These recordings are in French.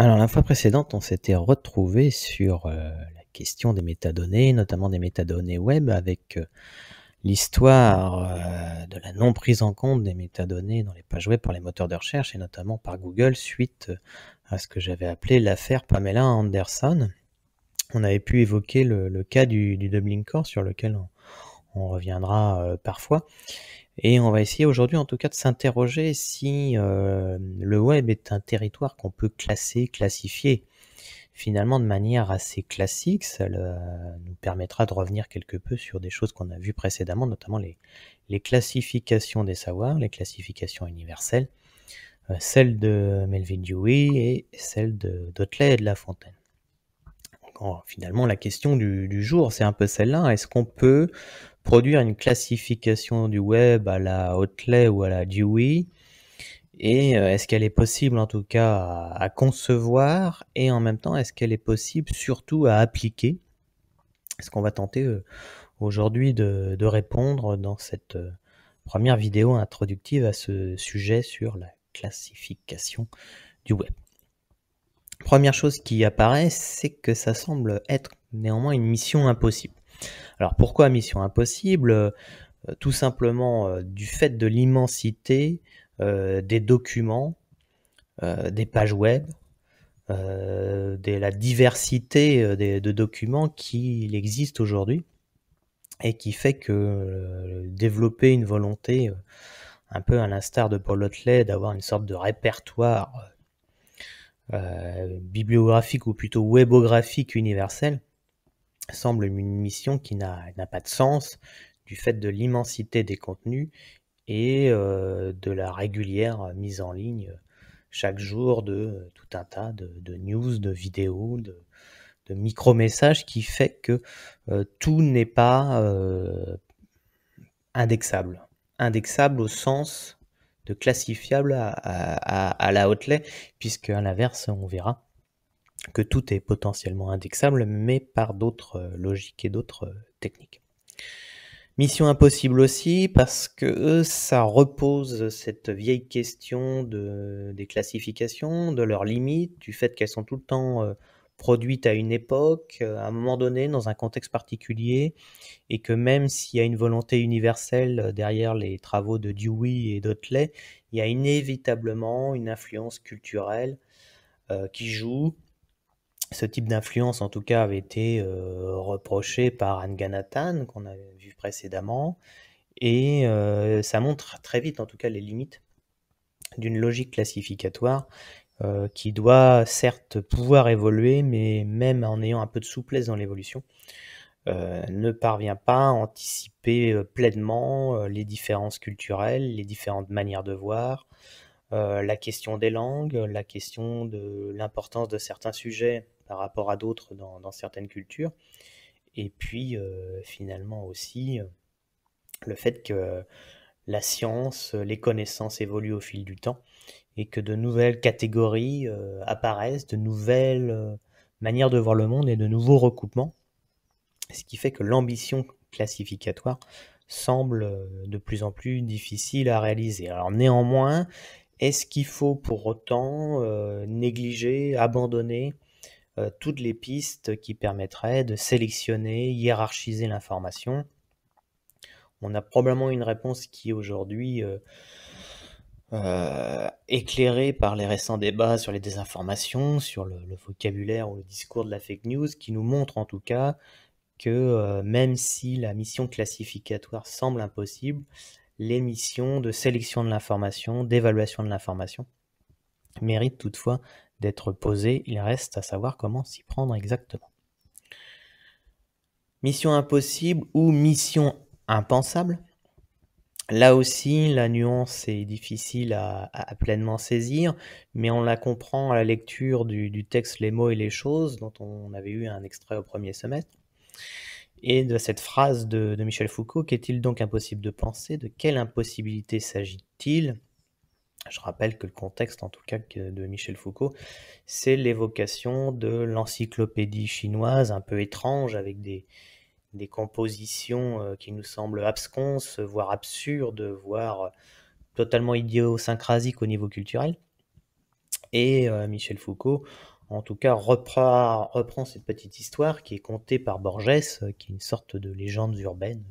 Alors, la fois précédente, on s'était retrouvé sur euh, la question des métadonnées, notamment des métadonnées web, avec euh, l'histoire euh, de la non prise en compte des métadonnées dans les pages web par les moteurs de recherche et notamment par Google suite à ce que j'avais appelé l'affaire Pamela Anderson. On avait pu évoquer le, cas du, Dublin Core sur lequel on reviendra parfois. Et on va essayer aujourd'hui en tout cas de s'interroger si euh, le web est un territoire qu'on peut classer, classifier finalement de manière assez classique. Ça nous permettra de revenir quelque peu sur des choses qu'on a vues précédemment, notamment les, classifications des savoirs, les classifications universelles, euh, celles celle de Melvin Dewey et celle de et de La Fontaine. finalement, la question du jour, c'est un peu celle-là. Est-ce qu'on peut produire une classification du web à la Hotley ou à la Dewey et euh, est-ce qu'elle est possible en tout cas à, concevoir et en même temps est-ce qu'elle est possible surtout à appliquer Est-ce qu'on va tenter euh, aujourd'hui de, répondre dans cette euh, première vidéo introductive à ce sujet sur la classification du web. Première chose qui apparaît, c'est que ça semble être néanmoins une mission impossible. Alors pourquoi Mission Impossible euh, Tout simplement euh, du fait de l'immensité euh, des documents, des pages web, de la diversité de documents qui existent aujourd'hui et qui fait que développer une volonté, un peu à l'instar de Paul Otley, d'avoir une sorte de répertoire bibliographique ou plutôt webographique universel, semble une mission qui n'a pas de sens du fait de l'immensité des contenus et euh, de la régulière mise en ligne chaque jour de tout un tas de, news, de vidéos, de, micro-messages qui fait que euh, tout n'est pas euh, indexable. Indexable au sens de classifiable à, la hotlet, puisque à l'inverse, on verra que tout est potentiellement indexable, mais par d'autres euh, logiques et d'autres euh, techniques. Mission impossible aussi parce que euh, ça repose cette vieille question de, des classifications, de leurs limites, du fait qu'elles sont tout le temps produites à une époque, à un moment donné, dans un contexte particulier, et que même s'il y a une volonté universelle derrière les travaux de Dewey et d'Otley, il y a inévitablement une influence culturelle qui joue ce type d'influence, en tout cas, avait été euh, reproché par Anne qu'on a vu précédemment, et euh, ça montre très vite, en tout cas, les limites d'une logique classificatoire euh, qui doit certes pouvoir évoluer, mais même en ayant un peu de souplesse dans l'évolution, ne parvient pas à anticiper pleinement les différences culturelles, les différentes manières de voir, la question des langues, la question de l'importance de certains sujets par rapport à d'autres dans, certaines cultures. Et puis euh, finalement aussi le fait que la science, les connaissances évoluent au fil du temps et que de nouvelles catégories euh, apparaissent, de nouvelles euh, manières de voir le monde et de nouveaux recoupements, ce qui fait que l'ambition classificatoire semble de plus en plus difficile à réaliser. Alors néanmoins, est-ce qu'il faut pour autant négliger, abandonner euh, toutes les pistes qui permettraient de sélectionner, hiérarchiser l'information. On a probablement une réponse qui aujourd'hui euh, euh, éclairée par les récents débats sur les désinformations, sur le, le, vocabulaire ou le discours de la fake news, qui nous montre en tout cas que même si la mission classificatoire semble impossible, les missions de sélection de l'information, d'évaluation de l'information méritent toutefois d'être posé, il reste à savoir comment s'y prendre exactement. Mission impossible ou mission impensable. Là aussi, la nuance est difficile à, pleinement saisir, mais on la comprend à la lecture du, texte Les mots et les choses, dont on avait eu un extrait au premier semestre, et de cette phrase de Michel Foucault Qu'est-il donc impossible de penser De quelle impossibilité s'agit-il je rappelle que le contexte, en tout cas, de Michel Foucault, c'est l'évocation de l'encyclopédie chinoise, un peu étrange, avec des, compositions euh, qui nous semblent absconses, voire absurdes, voire euh, totalement idiosyncrasiques au niveau culturel. Et euh, Michel Foucault, en tout cas, reprend, cette petite histoire qui est contée par Borges, qui est une sorte de légende urbaine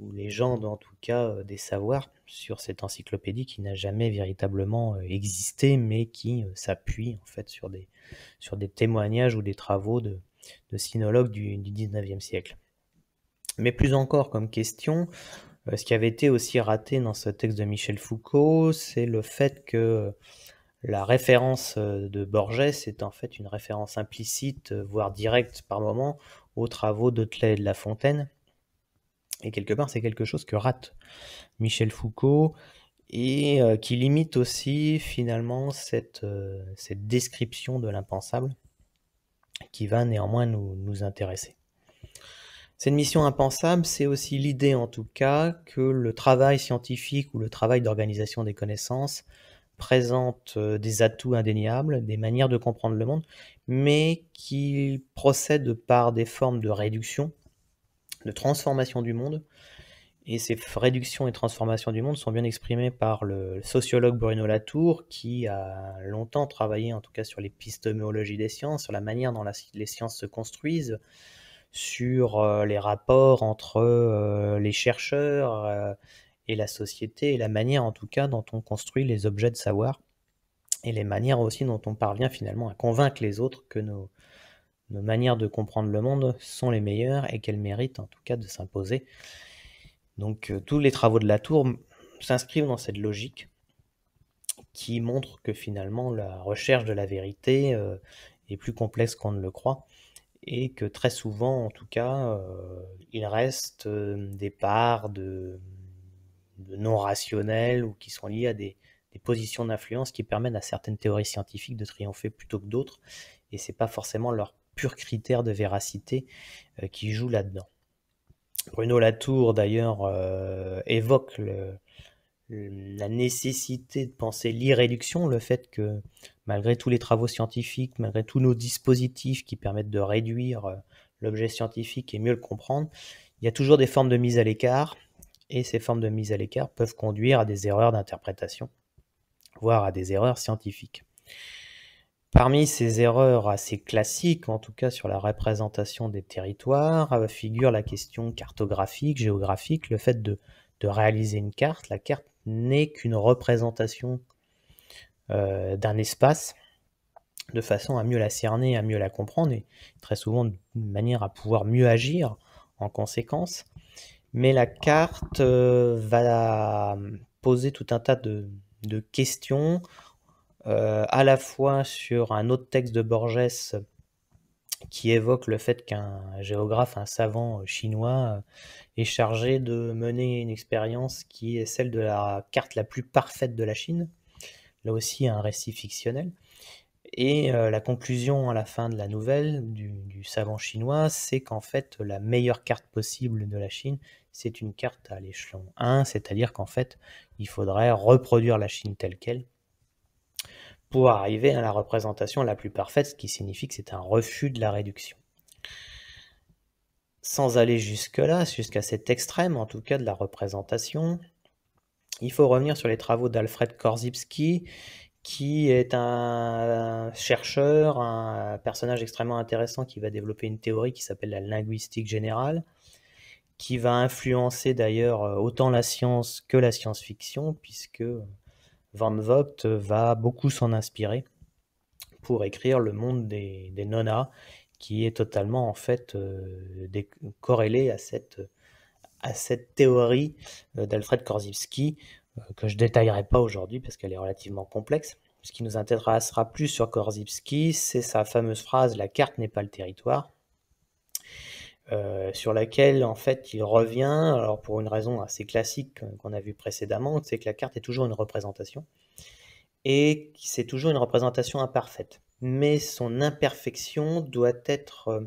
ou légende en tout cas euh, des savoirs sur cette encyclopédie qui n'a jamais véritablement euh, existé, mais qui euh, s'appuie en fait sur des, sur des témoignages ou des travaux de, sinologues du, XIXe siècle. Mais plus encore comme question, ce qui avait été aussi raté dans ce texte de Michel Foucault, c'est le fait que la référence de Borges est en fait une référence implicite, voire directe par moment, aux travaux de et de La Fontaine, et quelque part, c'est quelque chose que rate Michel Foucault et euh, qui limite aussi finalement cette, euh, cette description de l'impensable qui va néanmoins nous, nous intéresser. Cette mission impensable, c'est aussi l'idée en tout cas que le travail scientifique ou le travail d'organisation des connaissances présente euh, des atouts indéniables, des manières de comprendre le monde, mais qui procède par des formes de réduction de transformation du monde. Et ces réductions et transformations du monde sont bien exprimées par le sociologue Bruno Latour, qui a longtemps travaillé en tout cas sur l'épistémologie des sciences, sur la manière dont les sciences se construisent, sur euh, les rapports entre euh, les chercheurs euh, et la société, et la manière en tout cas dont on construit les objets de savoir, et les manières aussi dont on parvient finalement à convaincre les autres que nos, nos manières de comprendre le monde sont les meilleures et qu'elles méritent en tout cas de s'imposer. Donc euh, tous les travaux de la tour s'inscrivent dans cette logique qui montre que finalement la recherche de la vérité euh, est plus complexe qu'on ne le croit et que très souvent en tout cas euh, il reste des parts de, non rationnels ou qui sont liées à des, des positions d'influence qui permettent à certaines théories scientifiques de triompher plutôt que d'autres et c'est pas forcément leur pur critère de véracité euh, qui joue là-dedans. Bruno Latour, d'ailleurs, euh, évoque la nécessité de penser l'irréduction, le fait que malgré tous les travaux scientifiques, malgré tous nos dispositifs qui permettent de réduire euh, l'objet scientifique et mieux le comprendre, il y a toujours des formes de mise à l'écart, et ces formes de mise à l'écart peuvent conduire à des erreurs d'interprétation, voire à des erreurs scientifiques. Parmi ces erreurs assez classiques, en tout cas sur la représentation des territoires, euh, figure la question cartographique, géographique, le fait de, réaliser une carte. La carte n'est qu'une représentation euh, d'un espace de façon à mieux la cerner, à mieux la comprendre et très souvent de manière à pouvoir mieux agir en conséquence. Mais la carte euh, va poser tout un tas de questions euh, à la fois sur un autre texte de Borges qui évoque le fait qu'un géographe, un savant chinois, est chargé de mener une expérience qui est celle de la carte la plus parfaite de la Chine. Là aussi, un récit fictionnel. Et euh, la conclusion à la fin de la nouvelle du savant chinois, c'est qu'en fait, la meilleure carte possible de la Chine, c'est une carte à l'échelon 1, c'est-à-dire qu'en fait, il faudrait reproduire la Chine telle qu'elle pour arriver à la représentation la plus parfaite, ce qui signifie que c'est un refus de la réduction. Sans aller jusque-là, jusqu'à cet extrême en tout cas de la représentation, il faut revenir sur les travaux d'Alfred Korzybski, qui est un chercheur, un personnage extrêmement intéressant qui va développer une théorie qui s'appelle la linguistique générale, qui va influencer d'ailleurs euh, autant la science que la science-fiction, puisque Van Vogt va beaucoup s'en inspirer pour écrire le monde des, nonas, qui est totalement en fait euh, corrélé à cette, théorie euh, d'Alfred Korzybski, euh, que je détaillerai pas aujourd'hui parce qu'elle est relativement complexe. Ce qui nous intéressera plus sur Korzybski, c'est sa fameuse phrase La carte n'est pas le territoire euh, sur laquelle en fait il revient, alors pour une raison assez classique qu'on a vu précédemment, c'est que la carte est toujours une représentation et c'est toujours une représentation imparfaite. Mais son imperfection doit être euh,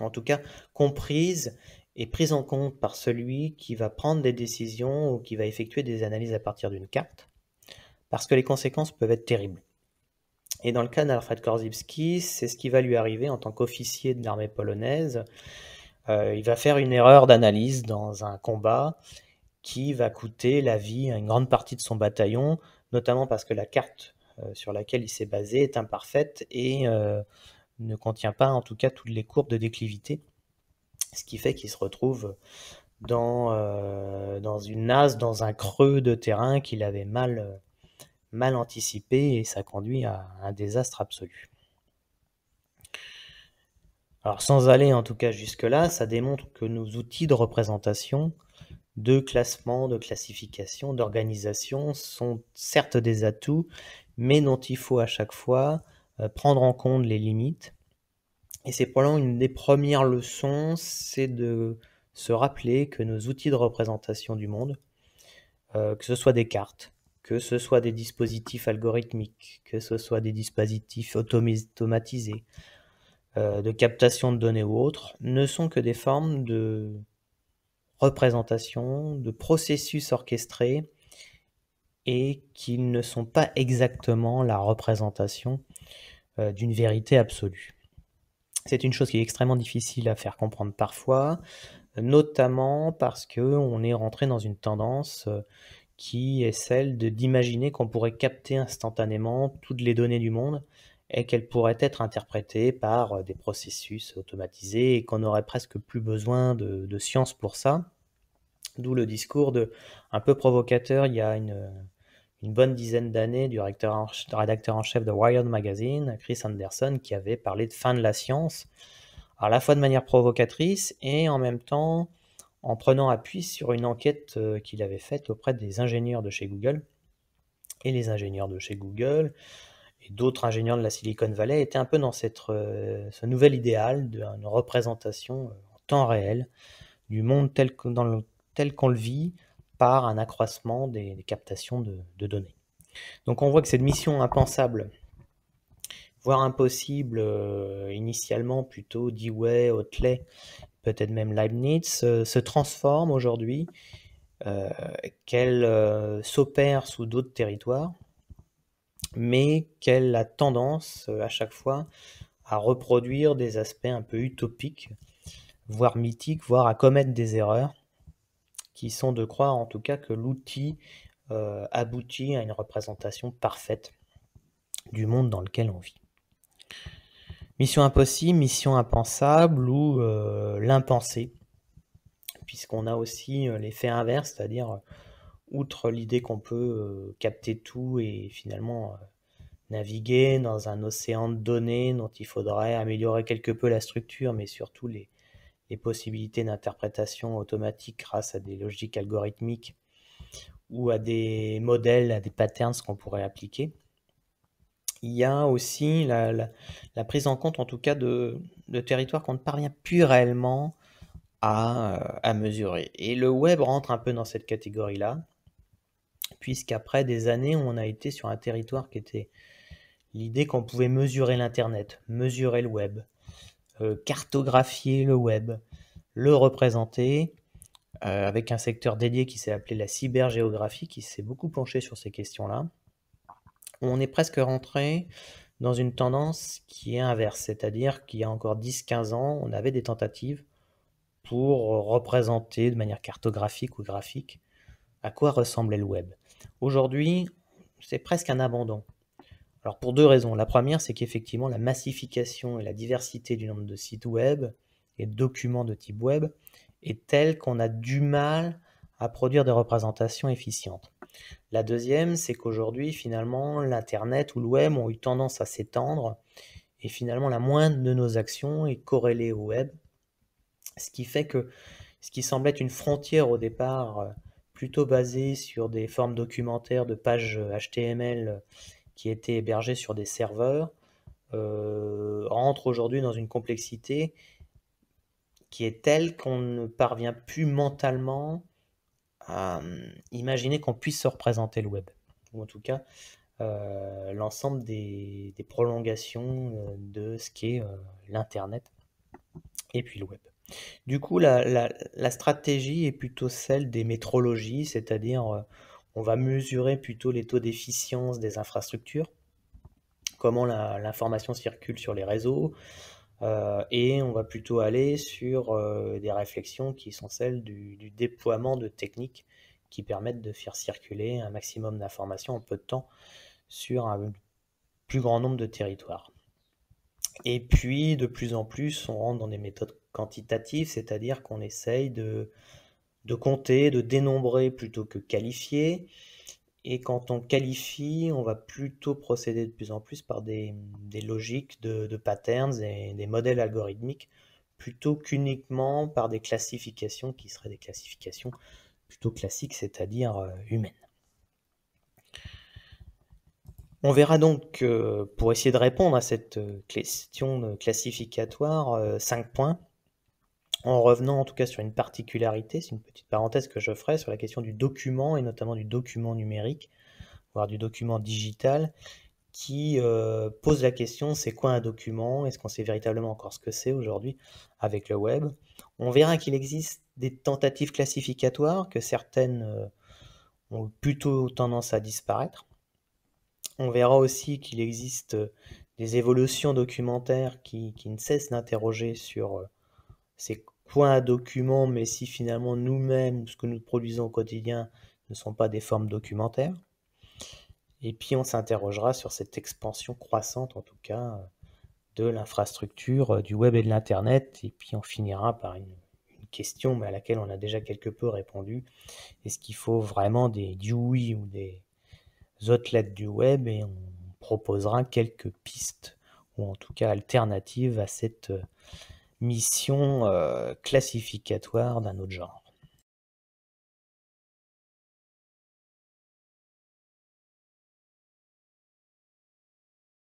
en tout cas comprise et prise en compte par celui qui va prendre des décisions ou qui va effectuer des analyses à partir d'une carte, parce que les conséquences peuvent être terribles. Et dans le cas d'Alfred Korzybski, c'est ce qui va lui arriver en tant qu'officier de l'armée polonaise. Euh, il va faire une erreur d'analyse dans un combat qui va coûter la vie à une grande partie de son bataillon, notamment parce que la carte euh, sur laquelle il s'est basé est imparfaite et euh, ne contient pas en tout cas toutes les courbes de déclivité, ce qui fait qu'il se retrouve dans, dans une nasse, dans un creux de terrain qu'il avait mal, mal anticipé et ça conduit à un désastre absolu. Alors sans aller en tout cas jusque-là, ça démontre que nos outils de représentation, de classement, de classification, d'organisation sont certes des atouts, mais dont il faut à chaque fois euh, prendre en compte les limites. Et c'est probablement une des premières leçons, c'est de se rappeler que nos outils de représentation du monde, euh, que ce soit des cartes, que ce soit des dispositifs algorithmiques, que ce soit des dispositifs automatisés, euh, de captation de données ou autres, ne sont que des formes de représentation, de processus orchestrés, et qu'ils ne sont pas exactement la représentation euh, d'une vérité absolue. C'est une chose qui est extrêmement difficile à faire comprendre parfois, euh, notamment parce qu'on est rentré dans une tendance qui est celle de d'imaginer qu'on pourrait capter instantanément toutes les données du monde et qu'elles pourraient être interprétées par euh, des processus automatisés et qu'on aurait presque plus besoin de, science pour ça. D'où le discours de, un peu provocateur il y a une, une bonne dizaine d'années du rédacteur en chef de Wired Magazine, Chris Anderson, qui avait parlé de fin de la science, à la fois de manière provocatrice et en même temps en prenant appui sur une enquête euh, qu'il avait faite auprès des ingénieurs de chez Google. Et les ingénieurs de chez Google et d'autres ingénieurs de la Silicon Valley étaient un peu dans cette, euh, ce nouvel idéal d'une représentation euh, en temps réel du monde tel que dans le, qu'on le, vit par un accroissement des, captations de, données. Donc on voit que cette mission impensable voire impossible, initialement plutôt d Hotley, peut-être même Leibniz, se transforme aujourd'hui, euh, qu'elle euh, s'opère sous d'autres territoires, mais qu'elle a tendance euh, à chaque fois à reproduire des aspects un peu utopiques, voire mythiques, voire à commettre des erreurs, qui sont de croire en tout cas que l'outil aboutit à une représentation parfaite du monde dans lequel on vit. Mission impossible, mission impensable ou euh, l'impensé, puisqu'on a aussi euh, l'effet inverse, c'est-à-dire euh, outre l'idée qu'on peut capter tout et finalement naviguer dans un océan de données dont il faudrait améliorer quelque peu la structure, mais surtout les, les possibilités d'interprétation automatique grâce à des logiques algorithmiques ou à des modèles, à des patterns qu'on pourrait appliquer il y a aussi la, prise en compte, en tout cas, de, territoires qu'on ne parvient plus réellement euh, à, mesurer. Et le web rentre un peu dans cette catégorie-là, puisqu'après des années on a été sur un territoire qui était l'idée qu'on pouvait mesurer l'Internet, mesurer le web, euh, cartographier le web, le représenter, euh, avec un secteur dédié qui s'est appelé la cybergéographie, qui s'est beaucoup penché sur ces questions-là on est presque rentré dans une tendance qui est inverse, c'est-à-dire qu'il y a encore 10-15 ans, on avait des tentatives pour représenter de manière cartographique ou graphique à quoi ressemblait le web. Aujourd'hui, c'est presque un abandon. Alors pour deux raisons. La première, c'est qu'effectivement la massification et la diversité du nombre de sites web et de documents de type web est telle qu'on a du mal à produire des représentations efficientes. La deuxième, c'est qu'aujourd'hui, finalement, l'Internet ou le web ont eu tendance à s'étendre. Et finalement, la moindre de nos actions est corrélée au web. Ce qui fait que ce qui semblait être une frontière au départ, euh, plutôt basée sur des formes documentaires de pages HTML euh, euh, qui étaient hébergées sur des serveurs, euh, rentre aujourd'hui dans une complexité qui est telle qu'on ne parvient plus mentalement à euh, imaginer qu'on puisse se représenter le web, ou en tout cas euh, l'ensemble des, prolongations euh, de ce qu'est l'Internet et puis le web. Du coup, la, stratégie est plutôt celle des métrologies, c'est-à-dire on va mesurer plutôt les taux d'efficience des infrastructures, comment l'information circule sur les réseaux, euh, et on va plutôt aller sur euh, des réflexions qui sont celles du, déploiement de techniques qui permettent de faire circuler un maximum d'informations en peu de temps sur un plus grand nombre de territoires. Et puis, de plus en plus, on rentre dans des méthodes quantitatives, c'est-à-dire qu'on essaye de, de, compter, de dénombrer plutôt que qualifier, et quand on qualifie, on va plutôt procéder de plus en plus par des, logiques de, de, patterns et des modèles algorithmiques, plutôt qu'uniquement par des classifications qui seraient des classifications plutôt classiques, c'est-à-dire euh, humaines. On verra donc, euh, pour essayer de répondre à cette euh, question classificatoire, cinq points en revenant en tout cas sur une particularité, c'est une petite parenthèse que je ferai sur la question du document et notamment du document numérique, voire du document digital, qui euh, pose la question c'est quoi un document Est-ce qu'on sait véritablement encore ce que c'est aujourd'hui avec le web On verra qu'il existe des tentatives classificatoires, que certaines euh, ont plutôt tendance à disparaître. On verra aussi qu'il existe des évolutions documentaires qui, ne cessent d'interroger sur euh, ces point à document, mais si finalement nous-mêmes, ce que nous produisons au quotidien, ne sont pas des formes documentaires. Et puis on s'interrogera sur cette expansion croissante, en tout cas, de l'infrastructure, euh, du web et de l'Internet. Et puis on finira par une, question, mais à laquelle on a déjà quelque peu répondu. Est-ce qu'il faut vraiment des DUI ou des outlets du web Et on proposera quelques pistes, ou en tout cas alternatives à cette euh, mission euh, classificatoire d'un autre genre.